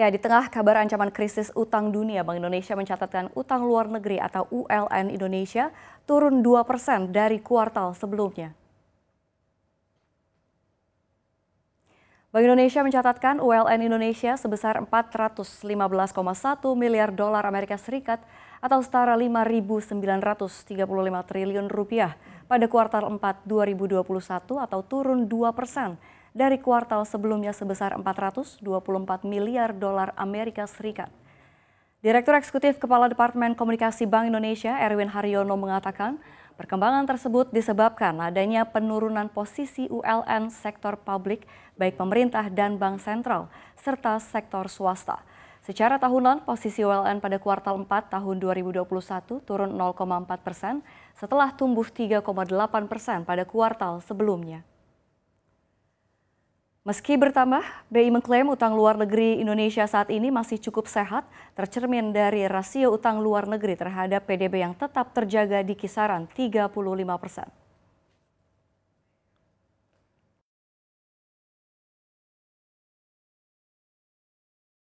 Ya, di tengah kabar ancaman krisis utang dunia, Bank Indonesia mencatatkan utang luar negeri atau ULN Indonesia turun 2 persen dari kuartal sebelumnya. Bank Indonesia mencatatkan ULN Indonesia sebesar 415,1 miliar dolar Amerika Serikat atau setara 5.935 triliun rupiah pada kuartal 4 2021 atau turun 2 persen dari kuartal sebelumnya sebesar 424 miliar dolar Amerika Serikat. Direktur Eksekutif Kepala Departemen Komunikasi Bank Indonesia Erwin Haryono mengatakan, perkembangan tersebut disebabkan adanya penurunan posisi ULN sektor publik baik pemerintah dan bank sentral serta sektor swasta. Secara tahunan, posisi ULN pada kuartal 4 tahun 2021 turun 0,4 persen setelah tumbuh 3,8 persen pada kuartal sebelumnya. Meski bertambah, BI mengklaim utang luar negeri Indonesia saat ini masih cukup sehat, tercermin dari rasio utang luar negeri terhadap PDB yang tetap terjaga di kisaran 35 persen.